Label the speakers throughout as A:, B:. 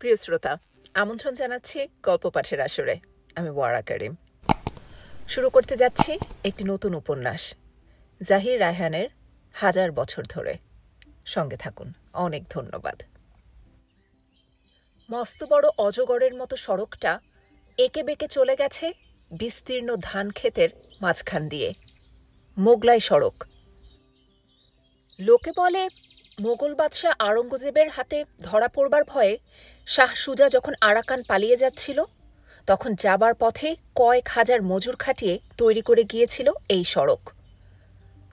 A: প্রিয় শ্রোতা আমন্ত্রণ জানাচ্ছি গল্প পাঠের আসরে আমি ওয়ারা করিম শুরু করতে যাচ্ছি একটি নতুন উপন্যাস জাহির রায়হানের হাজার বছর ধরে সঙ্গে থাকুন অনেক ধন্যবাদ মস্ত বড় অজগরের মতো সড়কটা একে বেঁকে চলে গেছে বিস্তীর্ণ ধান ক্ষেতের মাঝখান দিয়ে মোগলাই সড়ক লোকে বলে মোগল বাদশাহ আওরঙ্গজেবের হাতে ধরা পড়বার ভয়ে শাহ সুজা যখন আরাকান পালিয়ে যাচ্ছিল তখন যাবার পথে কয়েক হাজার মজুর খাটিয়ে তৈরি করে গিয়েছিল এই সড়ক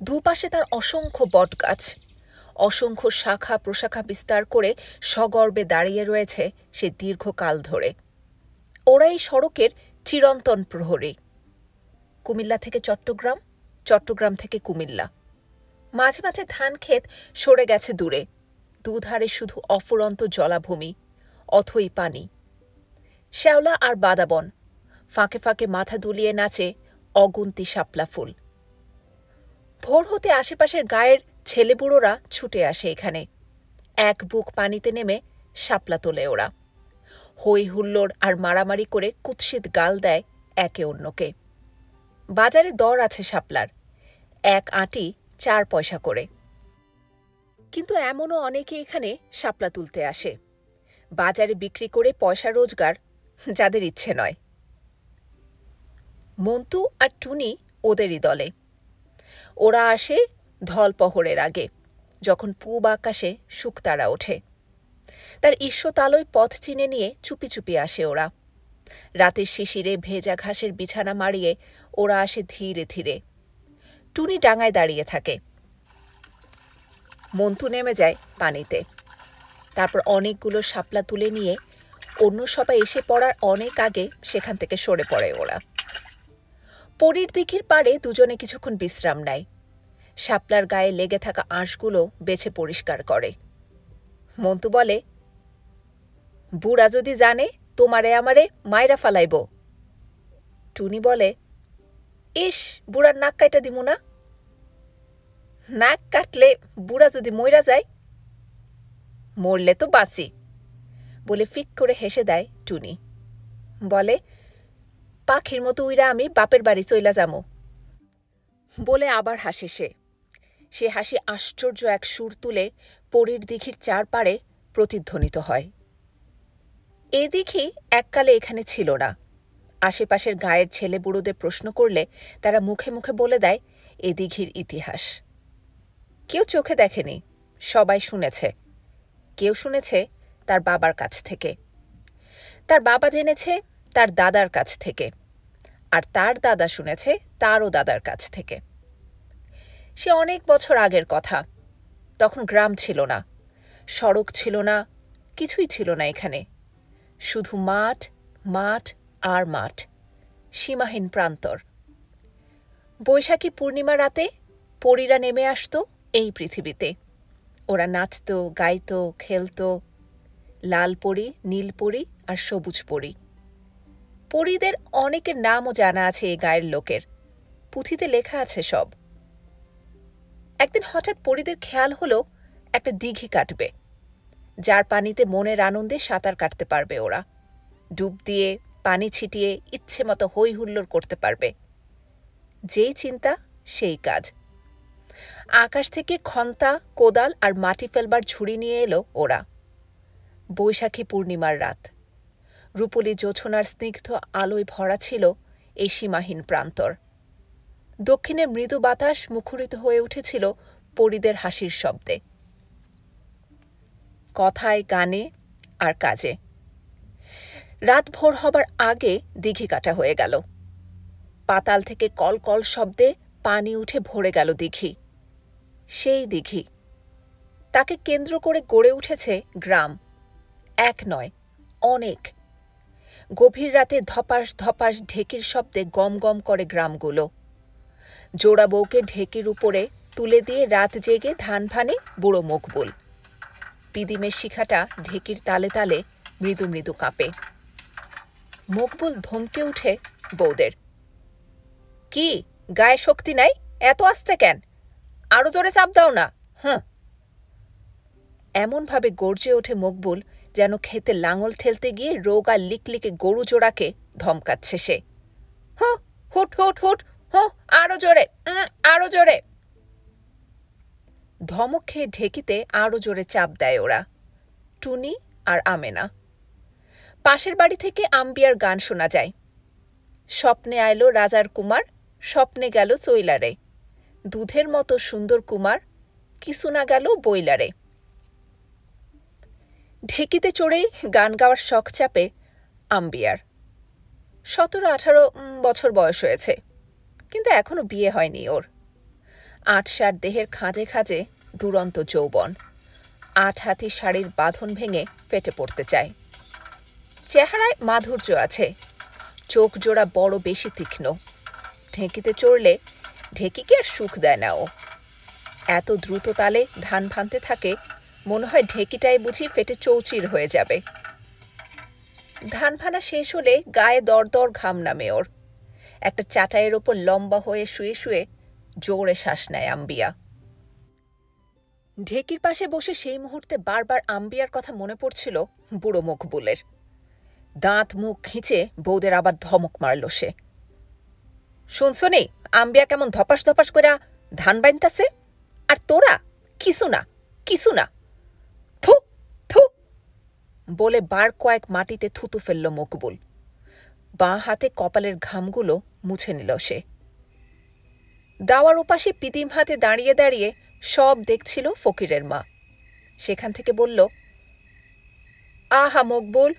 A: দুপাশে তার অসংখ্য বটগাছ অসংখ্য শাখা প্রশাখা বিস্তার করে সগর্বে দাঁড়িয়ে রয়েছে সে দীর্ঘকাল ধরে ওরা এই সড়কের চিরন্তন প্রহরী কুমিল্লা থেকে চট্টগ্রাম চট্টগ্রাম থেকে কুমিল্লা মাঝে মাঝে ধান ক্ষেত সরে গেছে দূরে দুধারে শুধু অফুরন্ত জলাভূমি অথই পানি শ্যাওলা আর বাদাবন ফাঁকে ফাঁকে মাথা দুলিয়ে নাচে অগুন্তি শাপলা ফুল ভোর হতে আশেপাশের গায়ের ছেলেবুড়োরা ছুটে আসে এখানে এক বুক পানিতে নেমে শাপলা তোলে ওরা হই হুল্লোড় আর মারামারি করে কুৎসিত গাল দেয় একে অন্যকে বাজারে দর আছে শাপলার এক আটি চার পয়সা করে কিন্তু এমনও অনেকে এখানে শাপলা তুলতে আসে বাজারে বিক্রি করে পয়সা রোজগার যাদের ইচ্ছে নয় মন্তু আর টুনি ওদেরই দলে ওরা আসে ধলপহরের আগে যখন পুব আকাশে শুকতারা ওঠে তার ঈশ্বতালয় পথ চিনে নিয়ে চুপি চুপি আসে ওরা রাতের শিশিরে ভেজা ঘাসের বিছানা মারিয়ে ওরা আসে ধীরে ধীরে টুনি ডাঙায় দাঁড়িয়ে থাকে মন্তু নেমে যায় পানিতে তারপর অনেকগুলো শাপলা তুলে নিয়ে অন্য সবাই এসে পড়ার অনেক আগে সেখান থেকে সরে পড়ে ওরা পরীর দিঘির পাড়ে দুজনে কিছুক্ষণ বিশ্রাম নেয় শাপলার গায়ে লেগে থাকা আঁশগুলো বেছে পরিষ্কার করে মন্তু বলে বুড়া যদি জানে তোমারে আমারে মায়রা ফালাইব টুনি বলে ইস বুড়ার নাক কাটা দিব না নাক কাটলে বুড়া যদি মইরা যায় মরলে তো বাসি বলে ফিক করে হেসে দেয় টুনি বলে পাখির মতো উইরা আমি বাপের বাড়ি চইলা যামো বলে আবার হাসে সে সে হাসি আশ্চর্য এক সুর তুলে পরীর দিঘির চারপাড়ে প্রতিধ্বনিত হয় এ দিঘি এককালে এখানে ছিল না আশেপাশের গায়ের ছেলে বুড়োদের প্রশ্ন করলে তারা মুখে মুখে বলে দেয় এ দিঘির ইতিহাস কেউ চোখে দেখেনি সবাই শুনেছে কেউ শুনেছে তার বাবার কাছ থেকে তার বাবা জেনেছে তার দাদার কাছ থেকে আর তার দাদা শুনেছে তারও দাদার কাছ থেকে সে অনেক বছর আগের কথা তখন গ্রাম ছিল না সড়ক ছিল না কিছুই ছিল না এখানে শুধু মাঠ মাঠ আর মাঠ সীমাহীন প্রান্তর বৈশাখী পূর্ণিমা রাতে পরীরা নেমে আসত এই পৃথিবীতে ওরা নাচত গাইত খেলত লাল পরি নীল পরি আর সবুজ পরি পরীদের অনেকের নামও জানা আছে এই গায়ের লোকের পুঁথিতে লেখা আছে সব একদিন হঠাৎ পরীদের খেয়াল হলো একটা দিঘি কাটবে যার পানিতে মনের আনন্দে সাঁতার কাটতে পারবে ওরা ডুব দিয়ে পানি ছিটিয়ে ইচ্ছে মতো হৈ হুল্লোড় করতে পারবে যেই চিন্তা সেই কাজ আকাশ থেকে খন্তা কোদাল আর মাটি ফেলবার ঝুড়ি নিয়ে এলো ওরা বৈশাখী পূর্ণিমার রাত রূপলি জোছনার স্নিগ্ধ আলোয় ভরা ছিল এই সীমাহীন প্রান্তর দক্ষিণে মৃদু বাতাস মুখরিত হয়ে উঠেছিল পরিদের হাসির শব্দে কথায় গানে আর কাজে রাত ভোর হবার আগে দিঘি কাটা হয়ে গেল পাতাল থেকে কলকল শব্দে পানি উঠে ভরে গেল দিঘি সেই দিঘি তাকে কেন্দ্র করে গড়ে উঠেছে গ্রাম এক নয় অনেক গভীর রাতে ধপাস ধপাস ঢেকির শব্দে গম গম করে গ্রামগুলো জোড়া বউকে ঢেকির উপরে তুলে দিয়ে রাত জেগে ধান ভানে বুড়ো মকবুল পিদিমের শিখাটা ঢেকির তালে তালে মৃদু মৃদু কাঁপে মকবুল ধমকে উঠে বৌদের কি গায়ে শক্তি নাই এত আসতে কেন আরো জোরে চাপ দাও না হ্যাঁ এমনভাবে গর্জে ওঠে মকবুল যেন খেতে লাঙল ঠেলতে গিয়ে রোগা লিকলিকে গরু জোড়াকে ধমকাচ্ছে সে হুট হুট হুট হো আরো জোরে আরো জোরে ধমক খেয়ে ঢেকিতে আরো জোরে চাপ দেয় ওরা টুনি আর আমেনা পাশের বাড়ি থেকে আম্বিয়ার গান শোনা যায় স্বপ্নে আইল রাজার কুমার স্বপ্নে গেল চৈলারে দুধের মতো সুন্দর কুমার কিছু না গেল বইলারে ঢেকিতে চড়েই গান গাওয়ার শখ চাপে আম্বিয়ার সতেরো আঠারো বছর বয়স হয়েছে কিন্তু এখনও বিয়ে হয়নি ওর আট সার দেহের খাঁজে খাঁজে দুরন্ত যৌবন আট হাতি শাড়ির বাঁধন ভেঙে ফেটে পড়তে চায় চেহারায় মাধুর্য আছে চোখ জোড়া বড় বেশি তীক্ষ্ণ ঢেঁকিতে চড়লে কি আর সুখ দেয় না ও এত দ্রুত তালে ধান ভাঙতে থাকে মনে হয় ঢেকিটাই বুঝি ফেটে চৌচির হয়ে যাবে ধান ভানা শেষ হলে গায়ে দর দর ঘাম নামে ওর একটা চাটাইয়ের ওপর লম্বা হয়ে শুয়ে শুয়ে জোরে শ্বাস নেয় আম্বিয়া ঢেকির পাশে বসে সেই মুহূর্তে বারবার আম্বিয়ার কথা মনে পড়ছিল বুড়ো বুলের দাঁত মুখ খিঁচে বৌদের আবার ধমক মারল সে নেই আম্বিয়া কেমন ধপাস ধপাস করে ধান বাইনতাছে আর তোরা কিছু না কিছু না থু থু বলে বার কয়েক মাটিতে থুতু ফেলল মকবুল বাঁ হাতে কপালের ঘামগুলো মুছে নিল সে দাওয়ার ওপাশে পিদিম হাতে দাঁড়িয়ে দাঁড়িয়ে সব দেখছিল ফকিরের মা সেখান থেকে বলল আহা মকবুল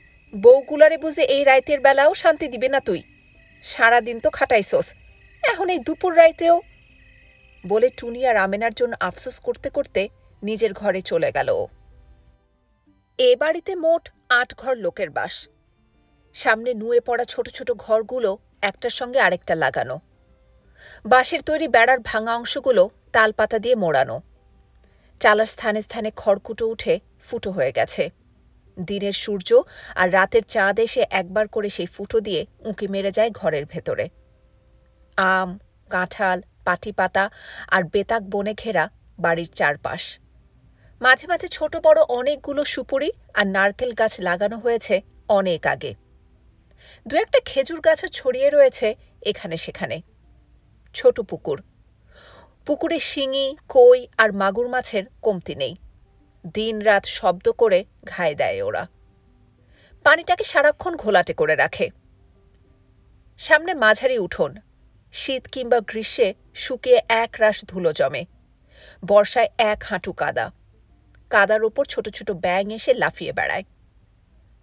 A: বউগুলারে বুঝে এই রাইতের বেলাও শান্তি দিবে না তুই সারাদিন তো খাটাইছোস এখন এই দুপুর রাইতেও বলে টুনি আর আমেনার জন্য আফসোস করতে করতে নিজের ঘরে চলে গেল এ বাড়িতে মোট আট ঘর লোকের বাস সামনে নুয়ে পড়া ছোট ছোট ঘরগুলো একটার সঙ্গে আরেকটা লাগানো বাঁশের তৈরি বেড়ার ভাঙা অংশগুলো তালপাতা দিয়ে মোড়ানো চালার স্থানে স্থানে খড়কুটো উঠে ফুটো হয়ে গেছে দিনের সূর্য আর রাতের চাঁদ এসে একবার করে সেই ফুটো দিয়ে উঁকি মেরে যায় ঘরের ভেতরে আম কাঁঠাল পাটি পাতা আর বেতাক বনে ঘেরা বাড়ির চারপাশ মাঝে মাঝে ছোট বড় অনেকগুলো সুপুরি আর নারকেল গাছ লাগানো হয়েছে অনেক আগে দু একটা খেজুর গাছও ছড়িয়ে রয়েছে এখানে সেখানে ছোট পুকুর পুকুরে শিঙি কই আর মাগুর মাছের কমতি নেই দিন রাত শব্দ করে ঘায়ে দেয় ওরা পানিটাকে সারাক্ষণ ঘোলাটে করে রাখে সামনে মাঝারি উঠোন শীত কিংবা গ্রীষ্মে শুকিয়ে এক রাশ ধুলো জমে বর্ষায় এক হাঁটু কাদা কাদার ওপর ছোট ছোট ব্যাঙ এসে লাফিয়ে বেড়ায়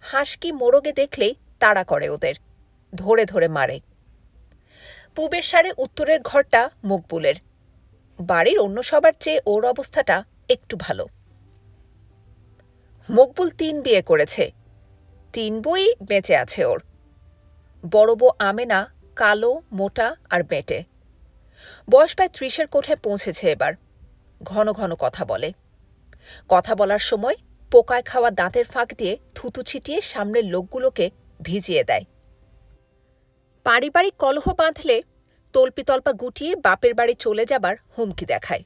A: হাঁস কি মোরগে দেখলেই তাড়া করে ওদের ধরে ধরে মারে পূবের সারে উত্তরের ঘরটা মকবুলের বাড়ির অন্য সবার চেয়ে ওর অবস্থাটা একটু ভালো মকবুল তিন বিয়ে করেছে তিন বই বেঁচে আছে ওর বড় বউ আমেনা কালো মোটা আর বেটে বয়স প্রায় ত্রিশের কোঠায় পৌঁছেছে এবার ঘন ঘন কথা বলে কথা বলার সময় পোকায় খাওয়া দাঁতের ফাঁক দিয়ে থুতু ছিটিয়ে সামনের লোকগুলোকে ভিজিয়ে দেয় পারিবারিক কলহ বাঁধলে তল্পিতল্পা গুটিয়ে বাপের বাড়ি চলে যাবার হুমকি দেখায়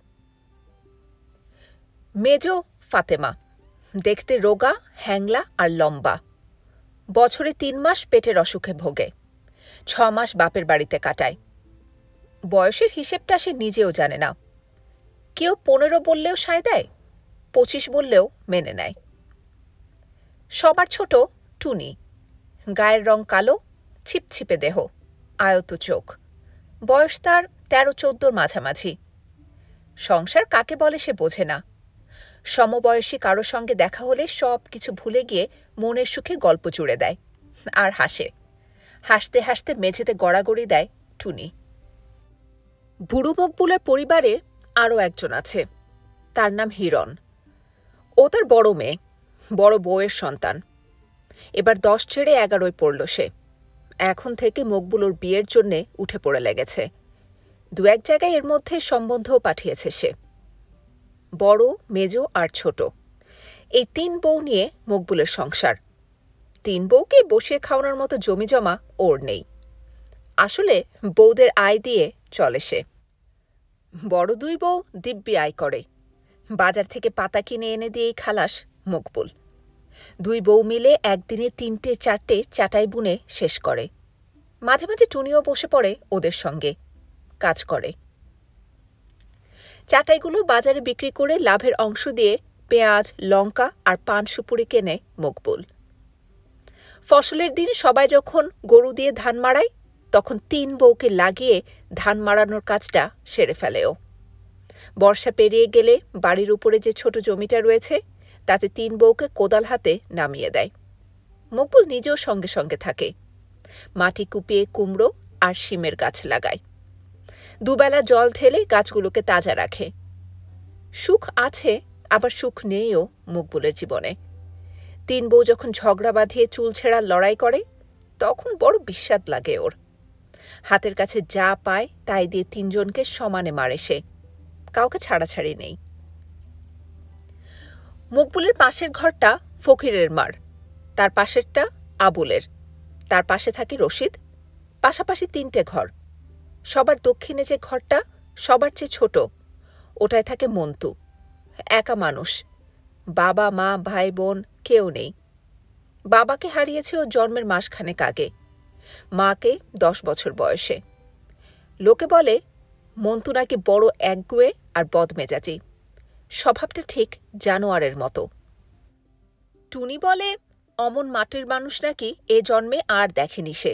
A: মেজ ফাতেমা দেখতে রোগা হ্যাংলা আর লম্বা বছরে তিন মাস পেটের অসুখে ভোগে ছ মাস বাপের বাড়িতে কাটায় বয়সের হিসেবটা সে নিজেও জানে না কেউ পনেরো বললেও সায় দেয় পঁচিশ বললেও মেনে নেয় সবার ছোট টুনি গায়ের রং কালো ছিপছিপে দেহ আয়ত চোখ বয়স তার তেরো চোদ্দোর মাঝামাঝি সংসার কাকে বলে সে বোঝে না সমবয়সী কারো সঙ্গে দেখা হলে সব কিছু ভুলে গিয়ে মনের সুখে গল্প জুড়ে দেয় আর হাসে হাসতে হাসতে মেঝেতে গড়াগড়ি দেয় টুনি বুড়ো মকবুলের পরিবারে আরও একজন আছে তার নাম হিরণ ও তার বড় মেয়ে বড় বউয়ের সন্তান এবার দশ ছেড়ে এগারোয় পড়ল সে এখন থেকে মকবুলোর বিয়ের জন্যে উঠে পড়ে লেগেছে দু এক জায়গায় এর মধ্যে সম্বন্ধও পাঠিয়েছে সে বড় মেজো আর ছোট এই তিন বউ নিয়ে মকবুলের সংসার তিন বউকে বসিয়ে খাওয়ানোর মতো জমিজমা ওর নেই আসলে বউদের আয় দিয়ে চলে সে বড় দুই বউ দিব্যি আয় করে বাজার থেকে পাতা কিনে এনে দিয়েই খালাস মকবুল দুই বউ মিলে একদিনে তিনটে চারটে চাটাই বুনে শেষ করে মাঝে মাঝে টুনিও বসে পড়ে ওদের সঙ্গে কাজ করে চাটাইগুলো বাজারে বিক্রি করে লাভের অংশ দিয়ে পেঁয়াজ লঙ্কা আর পান সুপুরি কেনে মকবুল ফসলের দিন সবাই যখন গরু দিয়ে ধান মাড়ায় তখন তিন বউকে লাগিয়ে ধান মাড়ানোর কাজটা সেরে ফেলেও বর্ষা পেরিয়ে গেলে বাড়ির উপরে যে ছোট জমিটা রয়েছে তাতে তিন বউকে কোদাল হাতে নামিয়ে দেয় মকবুল নিজেও সঙ্গে সঙ্গে থাকে মাটি কুপিয়ে কুমড়ো আর শিমের গাছ লাগায় দুবেলা জল ঢেলে গাছগুলোকে তাজা রাখে সুখ আছে আবার সুখ নেইও মকবুলের জীবনে তিন বউ যখন ঝগড়া বাঁধিয়ে চুল ছেঁড়ার লড়াই করে তখন বড় বিস্বাদ লাগে ওর হাতের কাছে যা পায় তাই দিয়ে তিনজনকে সমানে মারে সে কাউকে ছাড়াছাড়ি নেই মুকবুলের পাশের ঘরটা ফকিরের মার তার পাশেরটা আবুলের তার পাশে থাকে রশিদ পাশাপাশি তিনটে ঘর সবার দক্ষিণে যে ঘরটা সবার চেয়ে ছোট ওটায় থাকে মন্তু একা মানুষ বাবা মা ভাই বোন কেউ নেই বাবাকে হারিয়েছে ও জন্মের মাসখানেক আগে মাকে দশ বছর বয়সে লোকে বলে মন্তু নাকি বড় একগুয়ে আর বদমেজাজি স্বভাবটা ঠিক জানোয়ারের মতো টুনি বলে অমন মাটির মানুষ নাকি এ জন্মে আর দেখেনি সে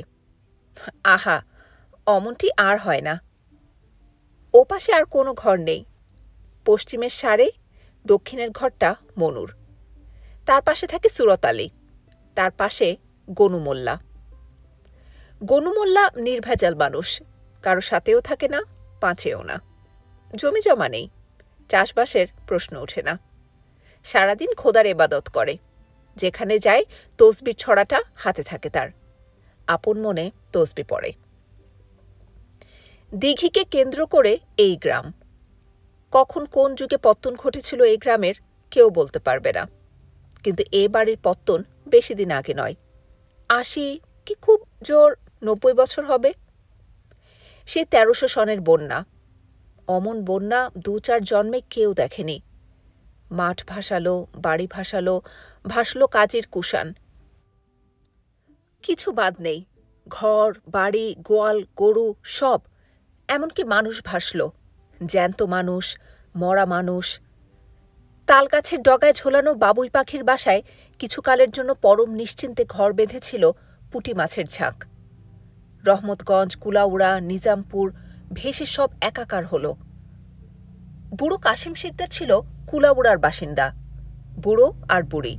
A: আহা অমনটি আর হয় না ওপাশে আর কোনো ঘর নেই পশ্চিমের সারে দক্ষিণের ঘরটা মনুর তার পাশে থাকে সুরত আলী তার পাশে গনুমোল্লা মোল্লা নির্ভেজাল মানুষ কারো সাথেও থাকে না পাঁচেও না জমি জমা নেই চাষবাসের প্রশ্ন ওঠে না সারাদিন খোদার এবাদত করে যেখানে যায় তসবির ছড়াটা হাতে থাকে তার আপন মনে তসবি পড়ে দিঘিকে কেন্দ্র করে এই গ্রাম কখন কোন যুগে পত্তন ঘটেছিল এই গ্রামের কেউ বলতে পারবে না কিন্তু এ বাড়ির পত্তন বেশি দিন আগে নয় আশি কি খুব জোর নব্বই বছর হবে সে তেরোশো সনের বন্যা অমন বন্যা দু চার জন্মে কেউ দেখেনি মাঠ ভাসালো বাড়ি ভাসালো ভাসলো কাজের কুষাণ কিছু বাদ নেই ঘর বাড়ি গোয়াল গরু সব এমনকি মানুষ ভাসলো জ্যান্ত মানুষ মরা মানুষ তালগাছের ডগায় ঝোলানো বাবুই পাখির বাসায় কিছুকালের জন্য পরম নিশ্চিন্তে ঘর বেঁধেছিল পুটি মাছের ঝাঁক রহমতগঞ্জ কুলাউড়া নিজামপুর ভেসে সব একাকার হল বুড়ো কাশিম সিদ্দার ছিল কুলাউড়ার বাসিন্দা বুড়ো আর বুড়ি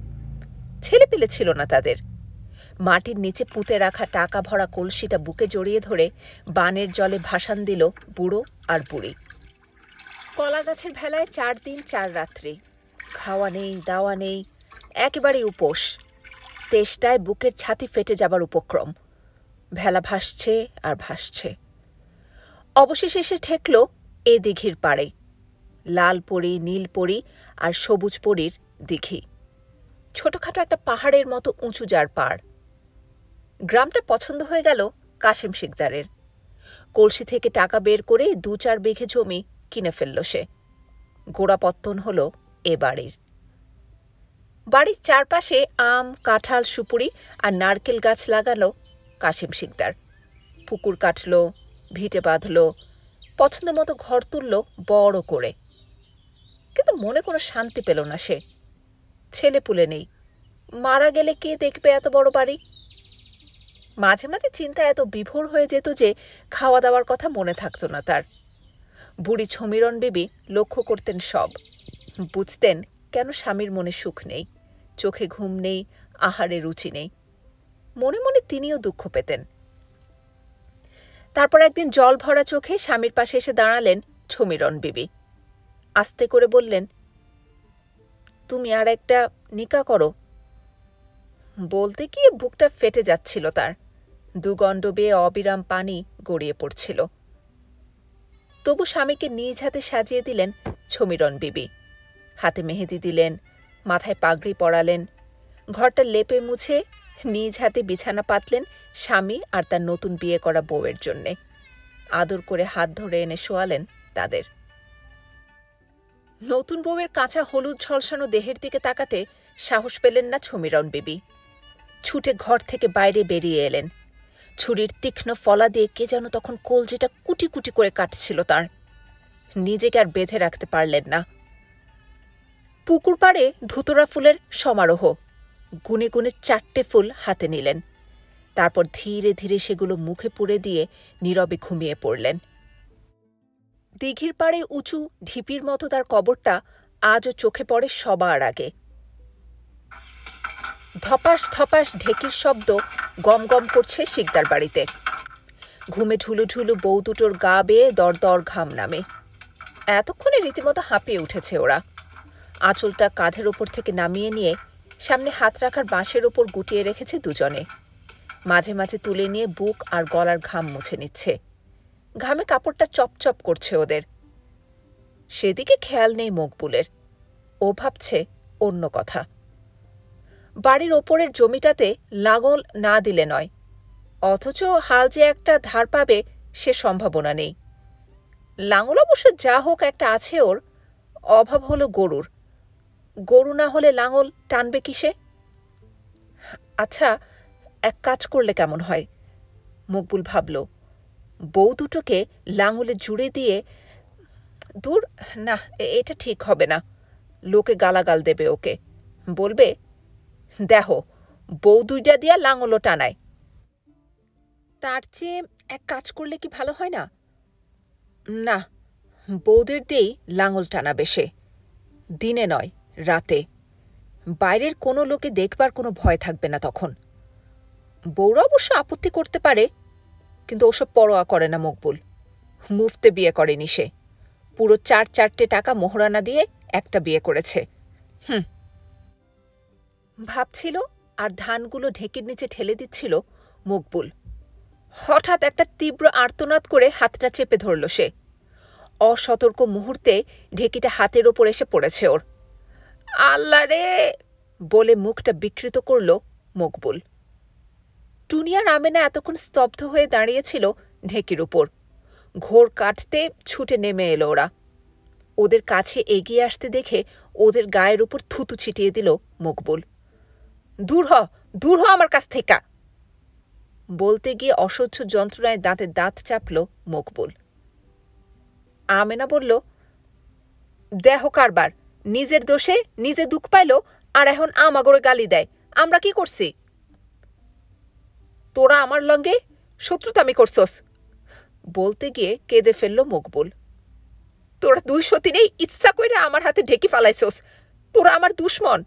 A: ছেলে পেলে ছিল না তাদের মাটির নিচে পুঁতে রাখা টাকা ভরা কলসিটা বুকে জড়িয়ে ধরে বানের জলে ভাসান দিল বুড়ো আর বুড়ি কলা গাছের ভেলায় চার দিন চার রাত্রি খাওয়া নেই দাওয়া নেই একেবারে উপোস তেষ্টায় বুকের ছাতি ফেটে যাবার উপক্রম ভেলা ভাসছে আর ভাসছে অবশেষে এসে ঠেকল এ দিঘির পাড়ে লাল পরি নীল পরি আর সবুজ পরির দিঘি ছোটোখাটো একটা পাহাড়ের মতো উঁচু যার পাড় গ্রামটা পছন্দ হয়ে গেল কাশেম শিকদারের কলসি থেকে টাকা বের করে দু চার বিঘে জমি কিনে ফেলল সে গোড়াপত্তন হল এ বাড়ির বাড়ির চারপাশে আম কাঁঠাল সুপুরি আর নারকেল গাছ লাগালো কাশিম শিকদার পুকুর কাটল ভিটে বাঁধল পছন্দ মতো ঘর তুলল বড় করে কিন্তু মনে কোনো শান্তি পেল না সে ছেলে পুলে নেই মারা গেলে কে দেখবে এত বড় বাড়ি মাঝে মাঝে চিন্তা এত বিভোর হয়ে যেত যে খাওয়া দাওয়ার কথা মনে থাকতো না তার বুড়ি ছমিরন বিবি লক্ষ্য করতেন সব বুঝতেন কেন স্বামীর মনে সুখ নেই চোখে ঘুম নেই আহারে রুচি নেই মনে মনে তিনিও দুঃখ পেতেন তারপর একদিন জল ভরা চোখে স্বামীর পাশে এসে দাঁড়ালেন ছমিরন বিবি আস্তে করে বললেন তুমি আর একটা নিকা করো বলতে গিয়ে বুকটা ফেটে যাচ্ছিল তার দুগণ্ড বেয়ে অবিরাম পানি গড়িয়ে পড়ছিল তবু স্বামীকে নিজ হাতে সাজিয়ে দিলেন ছমিরন বিবি হাতে মেহেদি দিলেন মাথায় পাগড়ি পরালেন ঘরটা লেপে মুছে নিজ হাতে বিছানা পাতলেন স্বামী আর তার নতুন বিয়ে করা বউয়ের জন্যে আদর করে হাত ধরে এনে শোয়ালেন তাদের নতুন বউয়ের কাঁচা হলুদ ঝলসানো দেহের দিকে তাকাতে সাহস পেলেন না ছমিরন বিবি ছুটে ঘর থেকে বাইরে বেরিয়ে এলেন ছুরির তীক্ষ্ণ ফলা দিয়ে কে যেন তখন কলজিটা কুটি কুটি করে কাটছিল তার নিজেকে আর বেঁধে রাখতে পারলেন না পুকুর পাড়ে ধুতরা ফুলের সমারোহ গুনে গুনে চারটে ফুল হাতে নিলেন তারপর ধীরে ধীরে সেগুলো মুখে পুড়ে দিয়ে নীরবে ঘুমিয়ে পড়লেন দীঘির পাড়ে উঁচু ঢিপির মতো তার কবরটা আজও চোখে পড়ে সবার আগে ধপাস ধপাস ঢেকির শব্দ গম গম করছে শিকদার বাড়িতে ঘুমে ঢুলু ঢুলু বউ দুটোর গা বেয়ে দরদর ঘাম নামে এতক্ষণে রীতিমতো হাঁপিয়ে উঠেছে ওরা আঁচলটা কাঁধের ওপর থেকে নামিয়ে নিয়ে সামনে হাত রাখার বাঁশের ওপর গুটিয়ে রেখেছে দুজনে মাঝে মাঝে তুলে নিয়ে বুক আর গলার ঘাম মুছে নিচ্ছে ঘামে কাপড়টা চপচপ করছে ওদের সেদিকে খেয়াল নেই মকবুলের ও ভাবছে অন্য কথা বাড়ির ওপরের জমিটাতে লাঙল না দিলে নয় অথচ হাল যে একটা ধার পাবে সে সম্ভাবনা নেই লাঙল অবশ্য যা হোক একটা আছে ওর অভাব হল গরুর গরু না হলে লাঙল টানবে কিসে আচ্ছা এক কাজ করলে কেমন হয় মকবুল ভাবল বউ দুটোকে লাঙলে জুড়ে দিয়ে দূর না এটা ঠিক হবে না লোকে গালাগাল দেবে ওকে বলবে দেহ বউ দুইটা দিয়া লাঙলও টানায় তার চেয়ে এক কাজ করলে কি ভালো হয় না না বৌদের দিয়েই লাঙল টানাবে সে দিনে নয় রাতে বাইরের কোনো লোকে দেখবার কোনো ভয় থাকবে না তখন বউরা অবশ্য আপত্তি করতে পারে কিন্তু ওসব পরোয়া করে না মকবুল মুফতে বিয়ে করেনি সে পুরো চার চারটে টাকা মোহরানা দিয়ে একটা বিয়ে করেছে হুম ভাবছিল আর ধানগুলো ঢেকের নিচে ঠেলে দিচ্ছিল মকবুল হঠাৎ একটা তীব্র আর্তনাদ করে হাতটা চেপে ধরল সে অসতর্ক মুহূর্তে ঢেকিটা হাতের ওপর এসে পড়েছে ওর আল্লাহ রে বলে মুখটা বিকৃত করল মকবুল টুনিয়ার আমেনা এতক্ষণ স্তব্ধ হয়ে দাঁড়িয়েছিল ঢেকির উপর ঘোর কাটতে ছুটে নেমে এলো ওরা ওদের কাছে এগিয়ে আসতে দেখে ওদের গায়ের উপর থুতু ছিটিয়ে দিল মকবুল দূর হ দূর হ আমার কাছ থেকে বলতে গিয়ে অসহ্য যন্ত্রণায় দাঁতে দাঁত চাপল মকবুল আমেনা বলল দেহ কারবার নিজের দোষে নিজে দুঃখ পাইল আর এখন আমাগরে গালি দেয় আমরা কি করছি তোরা আমার লঙ্গে শত্রুতামি করছস বলতে গিয়ে কেঁদে ফেলল মকবুল তোরা দুই সতীনেই ইচ্ছা করে আমার হাতে ঢেকে ফালাইছস তোরা আমার দুশ্মন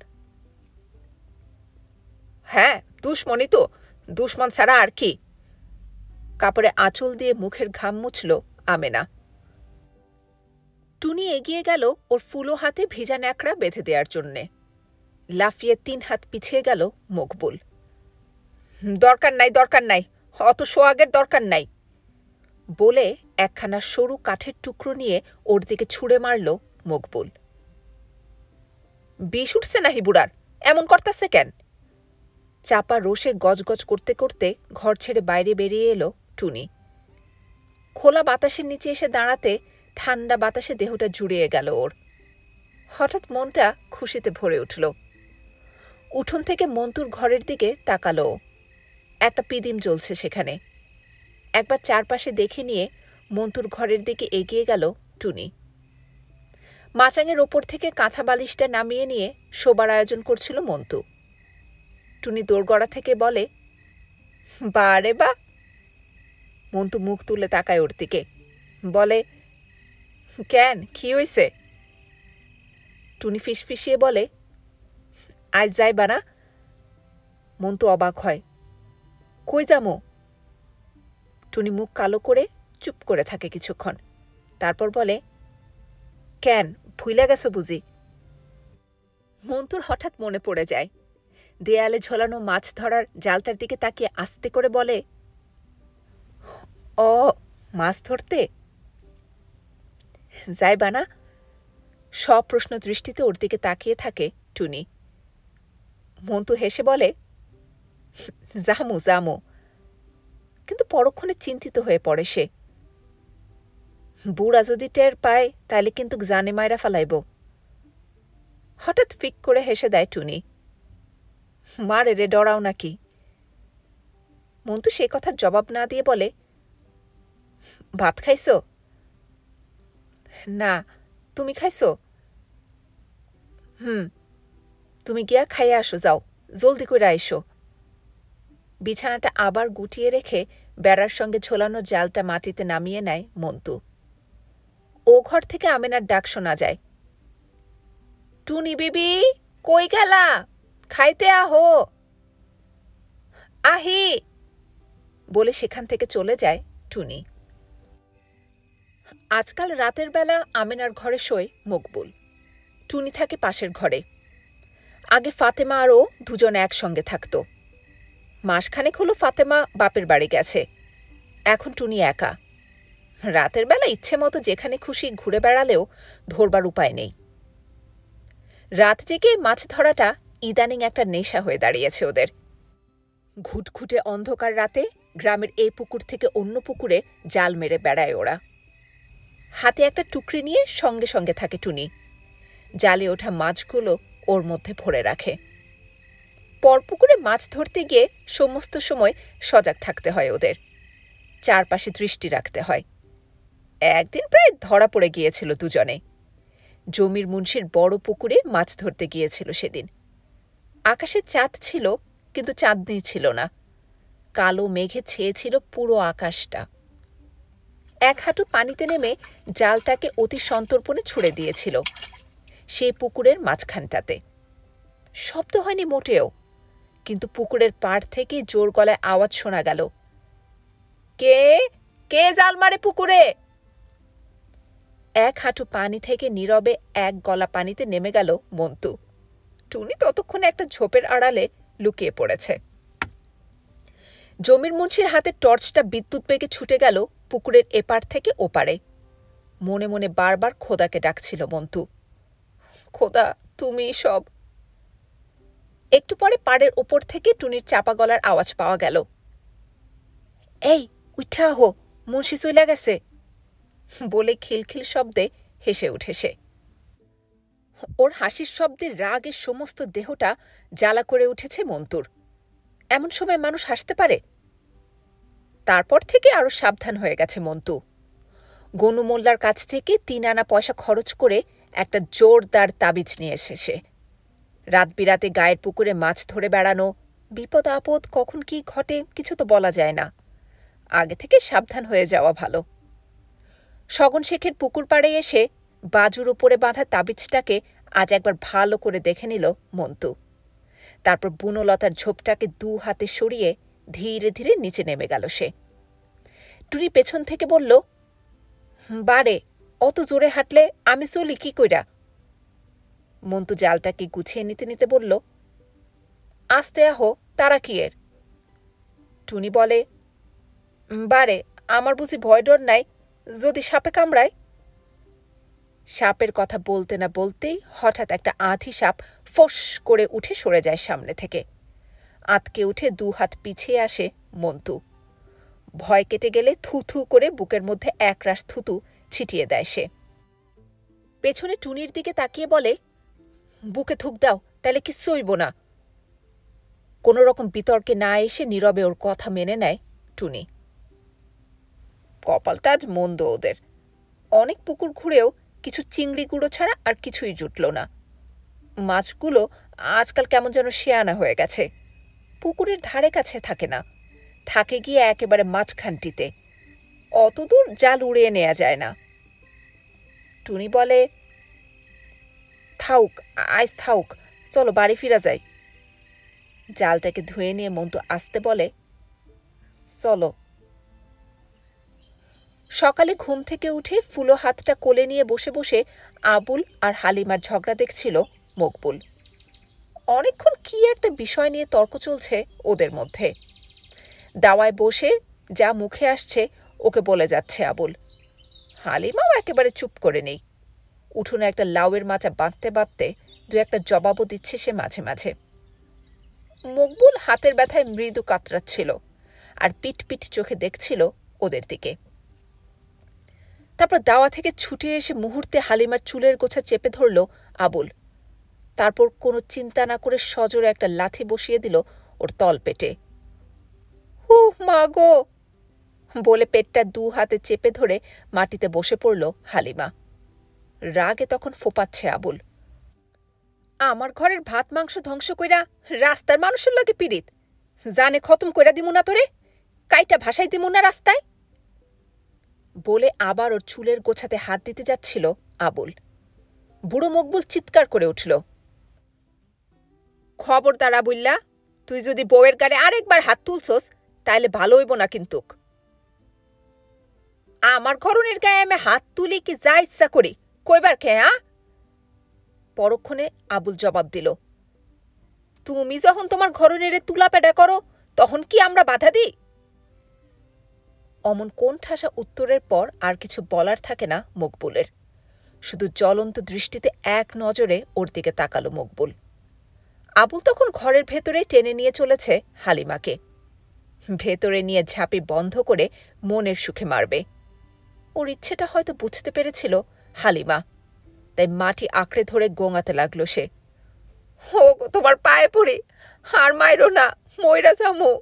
A: হ্যাঁ দুশ্মনই তো দুশ্মন ছাড়া আর কি কাপড়ে আঁচল দিয়ে মুখের ঘাম মুছল আমেনা টুনি এগিয়ে গেল ওর ফুলো হাতে ভিজা ন্যাকড়া বেঁধে দেওয়ার জন্যে লাফিয়ে তিন হাত পিছিয়ে গেল মকবুল দরকার নাই দরকার নাই অত সোয়াগের দরকার নাই বলে একখানা সরু কাঠের টুকরো নিয়ে ওর দিকে ছুঁড়ে মারল মকবুল বিষ উঠছে না হিবুড়ার এমন করতেছে কেন চাপা রোষে গজগজ করতে করতে ঘর ছেড়ে বাইরে বেরিয়ে এলো টুনি খোলা বাতাসের নিচে এসে দাঁড়াতে ঠান্ডা বাতাসে দেহটা জুড়িয়ে গেল ওর হঠাৎ মনটা খুশিতে ভরে উঠল উঠোন থেকে মন্তুর ঘরের দিকে তাকালো একটা পিদিম জ্বলছে সেখানে একবার চারপাশে দেখে নিয়ে মন্তুর ঘরের দিকে এগিয়ে গেল টুনি মাচাঙের ওপর থেকে কাঁথা বালিশটা নামিয়ে নিয়ে শোবার আয়োজন করছিল মন্তু টুনি দোরগড়া থেকে বলে বা রে বা মন্তু মুখ তুলে তাকায় ওর দিকে বলে কেন কি হয়েছে টুনি ফিসফিসিয়ে বলে আজ বা না মন্তু অবাক হয় কই যামো টুনি মুখ কালো করে চুপ করে থাকে কিছুক্ষণ তারপর বলে কেন ভুইলা গেছো বুঝি মন্তুর হঠাৎ মনে পড়ে যায় দেয়ালে ঝোলানো মাছ ধরার জালটার দিকে তাকিয়ে আস্তে করে বলে অ মাছ ধরতে যাইবা না প্রশ্ন দৃষ্টিতে ওর দিকে তাকিয়ে থাকে টুনি মন্তু হেসে বলে জামু জামু কিন্তু পরক্ষণে চিন্তিত হয়ে পড়ে সে বুড়া যদি টের পায় তাহলে কিন্তু জানে মায়রা ফেলাইব হঠাৎ ফিক করে হেসে দেয় টুনি মা রে ডরাও নাকি মন্তু সে কথার জবাব না দিয়ে বলে ভাত খাইছো না তুমি খাইছো হুম তুমি গিয়া খাইয়ে আসো যাও জলদি করে আইসো বিছানাটা আবার গুটিয়ে রেখে বেড়ার সঙ্গে ঝোলানো জালটা মাটিতে নামিয়ে নেয় মন্তু ও ঘর থেকে আমেনার ডাক শোনা যায় টুনি বিবি কই গেলা খাইতে আহো আহি বলে সেখান থেকে চলে যায় টুনি আজকাল রাতের বেলা আমেনার ঘরে শোয় মকবুল টুনি থাকে পাশের ঘরে আগে ফাতেমা আর ও দুজন একসঙ্গে থাকত মাসখানেক হলো ফাতেমা বাপের বাড়ি গেছে এখন টুনি একা রাতের বেলা ইচ্ছে মতো যেখানে খুশি ঘুরে বেড়ালেও ধরবার উপায় নেই রাত জেগে মাছ ধরাটা ইদানিং একটা নেশা হয়ে দাঁড়িয়েছে ওদের ঘুটঘুটে অন্ধকার রাতে গ্রামের এই পুকুর থেকে অন্য পুকুরে জাল মেরে বেড়ায় ওরা হাতে একটা টুকরি নিয়ে সঙ্গে সঙ্গে থাকে টুনি জালে ওঠা মাছগুলো ওর মধ্যে ভরে রাখে পরপুকুরে মাছ ধরতে গিয়ে সমস্ত সময় সজাগ থাকতে হয় ওদের চারপাশে দৃষ্টি রাখতে হয় একদিন প্রায় ধরা পড়ে গিয়েছিল দুজনে জমির মুন্সির বড় পুকুরে মাছ ধরতে গিয়েছিল সেদিন আকাশে চাঁদ ছিল কিন্তু চাঁদনি ছিল না কালো মেঘে ছেয়েছিল পুরো আকাশটা এক হাঁটু পানিতে নেমে জালটাকে অতি সন্তর্পণে ছুড়ে দিয়েছিল সে পুকুরের মাঝখানটাতে শব্দ হয়নি মোটেও কিন্তু পুকুরের পাড় থেকে জোর গলায় আওয়াজ শোনা গেল কে কে জাল মারে পুকুরে এক হাঁটু পানি থেকে নীরবে এক গলা পানিতে নেমে গেল মন্তু টুনি ততক্ষণে একটা ঝোপের আড়ালে লুকিয়ে পড়েছে জমির মুন্সির হাতে টর্চটা বিদ্যুৎ বেগে ছুটে গেল পুকুরের এপার থেকে ওপারে মনে মনে বারবার খোদাকে ডাকছিল মন্তু খোদা তুমি সব একটু পরে পাড়ের ওপর থেকে টুনির চাপা গলার আওয়াজ পাওয়া গেল এই উঠা হো মুন্সি চইলা গেছে বলে খিলখিল শব্দে হেসে উঠে সে ওর হাসির শব্দের রাগের সমস্ত দেহটা জ্বালা করে উঠেছে মন্তুর এমন সময় মানুষ হাসতে পারে তারপর থেকে আরও সাবধান হয়ে গেছে মন্তু গনু মোল্লার কাছ থেকে তিন আনা পয়সা খরচ করে একটা জোরদার তাবিজ নিয়ে এসেছে রাত বিরাতে গায়ের পুকুরে মাছ ধরে বেড়ানো বিপদ আপদ কখন কি ঘটে কিছু তো বলা যায় না আগে থেকে সাবধান হয়ে যাওয়া ভালো সগন শেখের পুকুর পাড়ে এসে বাজুর উপরে বাঁধা তাবিজটাকে আজ একবার ভালো করে দেখে নিল মন্তু তারপর বুনলতার ঝোপটাকে দু হাতে সরিয়ে ধীরে ধীরে নিচে নেমে গেল সে টুনি পেছন থেকে বলল বারে অত জোরে হাঁটলে আমি চলি কি কইরা মন্তু জালটাকে গুছিয়ে নিতে নিতে বলল আস্তে আহো তারা কি এর টুনি বলে বারে আমার বুঝি ভয় ডর নাই যদি সাপে কামড়ায় সাপের কথা বলতে না বলতেই হঠাৎ একটা আঁধি সাপ ফোস করে উঠে সরে যায় সামনে থেকে আঁতকে উঠে দু হাত পিছিয়ে আসে মন্তু ভয় কেটে গেলে থুথু করে বুকের মধ্যে একরাশ থুতু ছিটিয়ে দেয় সে পেছনে টুনির দিকে তাকিয়ে বলে বুকে থুক দাও তাহলে কি সইব না কোনো রকম বিতর্কে না এসে নীরবে ওর কথা মেনে নেয় টুনি কপালটা আজ মন্দ ওদের অনেক পুকুর ঘুরেও কিছু চিংড়ি গুঁড়ো ছাড়া আর কিছুই জুটল না মাছগুলো আজকাল কেমন যেন শেয়ানা হয়ে গেছে পুকুরের ধারে কাছে থাকে না থাকে গিয়ে একেবারে মাঝখানটিতে অতদূর জাল উড়িয়ে নেওয়া যায় না টুনি বলে থাউক আইস থাউক চলো বাড়ি ফিরা যাই জালটাকে ধুয়ে নিয়ে মন্তু আসতে বলে চলো সকালে ঘুম থেকে উঠে ফুলো হাতটা কোলে নিয়ে বসে বসে আবুল আর হালিমার ঝগড়া দেখছিল মকবুল অনেকক্ষণ কি একটা বিষয় নিয়ে তর্ক চলছে ওদের মধ্যে দাওয়ায় বসে যা মুখে আসছে ওকে বলে যাচ্ছে আবুল হালিমাও একেবারে চুপ করে নেই উঠোনে একটা লাউয়ের মাচা বাঁধতে বাঁধতে দু একটা জবাবও দিচ্ছে সে মাঝে মাঝে মকবুল হাতের ব্যথায় মৃদু কাতরাচ্ছিল আর পিট পিট চোখে দেখছিল ওদের দিকে তারপর দাওয়া থেকে ছুটে এসে মুহূর্তে হালিমার চুলের গোছা চেপে ধরল আবুল তারপর কোনো চিন্তা না করে সজোরে একটা লাথি বসিয়ে দিল ওর তল পেটে হু মা গো বলে পেটটা দু হাতে চেপে ধরে মাটিতে বসে পড়ল হালিমা রাগে তখন ফোপাচ্ছে আবুল আমার ঘরের ভাত মাংস ধ্বংস কইরা রাস্তার মানুষের লাগে পীড়িত জানে খতম কইরা দিমু না তোরে কাইটা ভাসাই দিমু না রাস্তায় বলে আবার ওর চুলের গোছাতে হাত দিতে যাচ্ছিল আবুল বুড়ো মকবুল চিৎকার করে উঠল খবরদার আবুল্লা তুই যদি বউয়ের গাড়ি আরেকবার হাত তুলছস তাহলে ভালো হইব না কিন্তু আমার ঘরনের গায়ে আমি হাত তুলি কি যা ইচ্ছা করি কইবার কে হ্যাঁ পরক্ষণে আবুল জবাব দিল তুমি যখন তোমার ঘরনের তুলা পেডা করো তখন কি আমরা বাধা দিই অমন কোন ঠাসা উত্তরের পর আর কিছু বলার থাকে না মকবুলের শুধু জ্বলন্ত দৃষ্টিতে এক নজরে ওর দিকে তাকালো মকবুল আবুল তখন ঘরের ভেতরে টেনে নিয়ে চলেছে হালিমাকে ভেতরে নিয়ে ঝাঁপি বন্ধ করে মনের সুখে মারবে ওর ইচ্ছেটা হয়তো বুঝতে পেরেছিল হালিমা তাই মাটি আঁকড়ে ধরে গোঙাতে লাগলো সে ও তোমার পায়ে পড়ে আর মাইরো না ময়রা জামু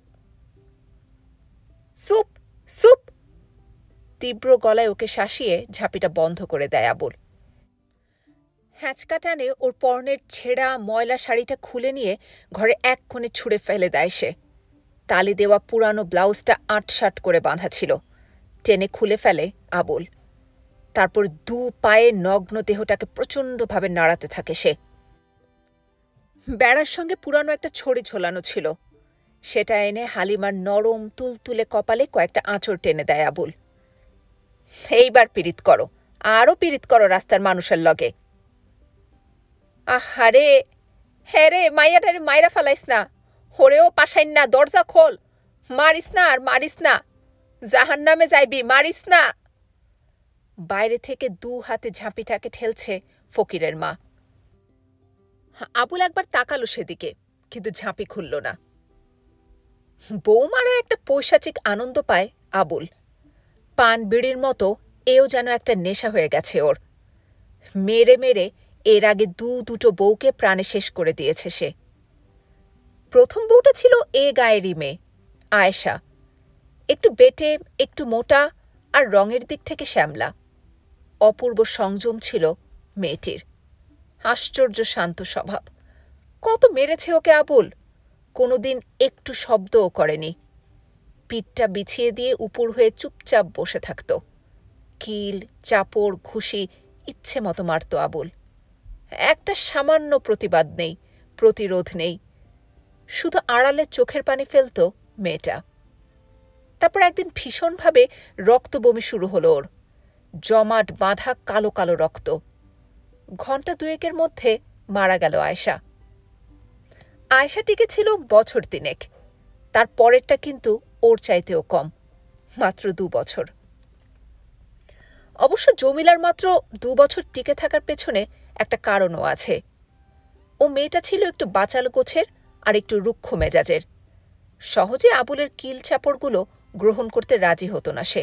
A: সুপ সুপ তীব্র গলায় ওকে শাসিয়ে ঝাঁপিটা বন্ধ করে দেয় আবুল হ্যাঁচকাটানে ওর পর্ণের ছেঁড়া ময়লা শাড়িটা খুলে নিয়ে ঘরে এক কোণে ছুঁড়ে ফেলে দেয় সে তালে দেওয়া পুরানো ব্লাউজটা আটসাট করে বাঁধা ছিল টেনে খুলে ফেলে আবুল তারপর দু পায়ে নগ্ন দেহটাকে প্রচণ্ডভাবে নাড়াতে থাকে সে বেড়ার সঙ্গে পুরানো একটা ছড়ি ঝোলানো ছিল সেটা এনে হালিমার নরম তুলতুলে কপালে কয়েকটা আঁচড় টেনে দেয় আবুল এইবার পীড়িত করো আরও পীড়িত করো রাস্তার মানুষের লগে আহারে হ্যাঁ রে মাইয়াটারে মাইরা ফালাইস না হরেও পাশাইন না দরজা খোল মারিস না আর মারিস না জাহান নামে যাইবি মারিস না বাইরে থেকে দু হাতে ঝাঁপিটাকে ঠেলছে ফকিরের মা আবুল একবার তাকালো সেদিকে কিন্তু ঝাঁপি খুলল না বৌমারা একটা পৈশাচিক আনন্দ পায় আবুল পান বিড়ির মতো এও যেন একটা নেশা হয়ে গেছে ওর মেরে মেরে এর আগে দু দুটো বউকে প্রাণে শেষ করে দিয়েছে সে প্রথম বউটা ছিল এ গায়েরই মেয়ে আয়েশা একটু বেটে একটু মোটা আর রঙের দিক থেকে শ্যামলা অপূর্ব সংযম ছিল মেয়েটির আশ্চর্য শান্ত স্বভাব কত মেরেছে ওকে আবুল কোনোদিন একটু শব্দও করেনি পিঠটা বিছিয়ে দিয়ে উপর হয়ে চুপচাপ বসে থাকত কিল চাপড় ঘুষি ইচ্ছে মতো মারত আবুল একটা সামান্য প্রতিবাদ নেই প্রতিরোধ নেই শুধু আড়ালে চোখের পানি ফেলত মেয়েটা তারপর একদিন ভীষণভাবে রক্ত বমি শুরু হলো ওর জমাট বাঁধা কালো কালো রক্ত ঘন্টা দুয়েকের মধ্যে মারা গেল আয়সা আয়সা টিকে ছিল বছর তিনেক তার পরেরটা কিন্তু ওর চাইতেও কম মাত্র দু বছর অবশ্য জমিলার মাত্র দু বছর টিকে থাকার পেছনে একটা কারণও আছে ও মেয়েটা ছিল একটু বাচাল গোছের আর একটু রুক্ষ মেজাজের সহজে আবুলের কিল চাপড়গুলো গ্রহণ করতে রাজি হতো না সে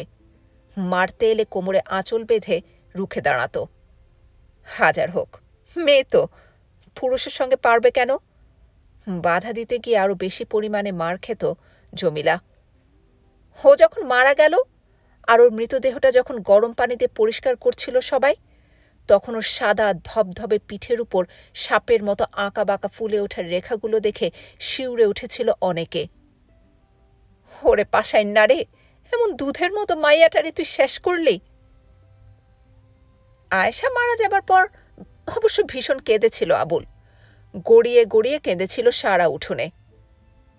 A: মারতে এলে কোমরে আঁচল বেঁধে রুখে দাঁড়াত হাজার হোক মেয়ে তো পুরুষের সঙ্গে পারবে কেন বাধা দিতে গিয়ে আরও বেশি পরিমাণে মার খেত জমিলা ও যখন মারা গেল আর ওর মৃতদেহটা যখন গরম পানিতে পরিষ্কার করছিল সবাই তখন ওর সাদা ধবধবে পিঠের উপর সাপের মতো আঁকা বাঁকা ফুলে ওঠার রেখাগুলো দেখে শিউরে উঠেছিল অনেকে ওরে পাশায় নাড়ে এমন দুধের মতো মাইয়াটারে তুই শেষ করলি আয়েশা মারা যাবার পর অবশ্য ভীষণ কেঁদেছিল আবুল গড়িয়ে গড়িয়ে কেঁদেছিল সারা উঠোনে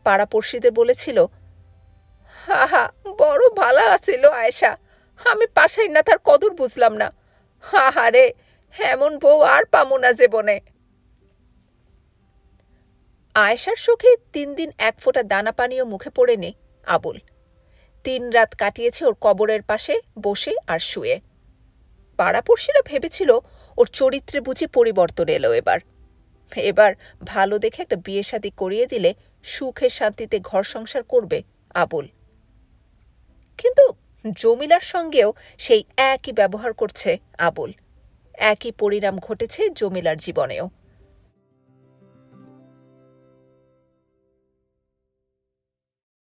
A: পাড়াপড়শিদের বলেছিল হাহা বড় ভালা আছিল আয়েশা আমি পাশাই না তার কদর বুঝলাম না রে এমন বউ আর পামো না জীবনে আয়েশার সুখে তিন দিন এক ফোঁটা দানা পানীয় মুখে পড়েনি আবুল তিন রাত কাটিয়েছে ওর কবরের পাশে বসে আর শুয়ে পাড়াপড়শিরা ভেবেছিল ওর চরিত্রে বুঝি পরিবর্তন এলো এবার এবার ভালো দেখে একটা বিয়ে শাদি করিয়ে দিলে সুখে শান্তিতে ঘর সংসার করবে আবুল কিন্তু জমিলার সঙ্গেও সেই একই ব্যবহার করছে আবুল একই পরিণাম ঘটেছে জমিলার জীবনেও